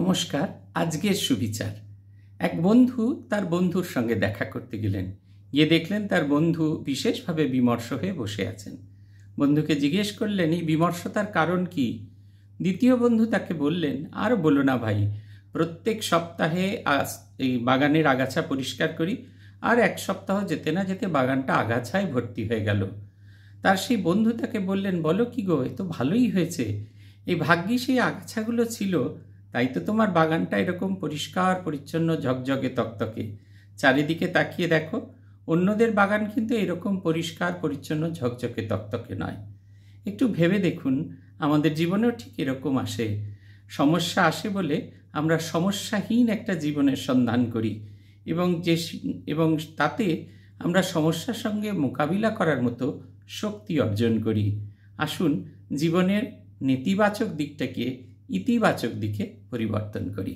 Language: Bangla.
নমস্কার আজকের সুবিচার এক বন্ধু তার বন্ধুর সঙ্গে দেখা করতে গেলেন গিয়ে দেখলেন তার বন্ধু বিশেষভাবে বিমর্ষ হয়ে বসে আছেন বন্ধুকে জিজ্ঞেস করলেন এই বিমর্ষতার কারণ কি দ্বিতীয় বন্ধু তাকে বললেন আর বলো না ভাই প্রত্যেক সপ্তাহে এই বাগানের আগাছা পরিষ্কার করি আর এক সপ্তাহ যেতে না যেতে বাগানটা আগাছায় ভর্তি হয়ে গেল তার সেই বন্ধু তাকে বললেন বলো কি গো এ তো ভালোই হয়েছে এই ভাগ্যি সেই আগাছাগুলো ছিল তাই তো তোমার বাগানটা এরকম পরিষ্কার পরিচ্ছন্ন ঝকঝকে তকতকে চারিদিকে তাকিয়ে দেখো অন্যদের বাগান কিন্তু এরকম পরিষ্কার পরিচ্ছন্ন ঝকঝকে তকতকে নয় একটু ভেবে দেখুন আমাদের জীবনেও ঠিক এরকম আসে সমস্যা আসে বলে আমরা সমস্যাহীন একটা জীবনের সন্ধান করি এবং যে এবং তাতে আমরা সমস্যার সঙ্গে মোকাবিলা করার মতো শক্তি অর্জন করি আসুন জীবনের নেতিবাচক দিকটাকে ইতিবাচক দিকে পরিবর্তন করি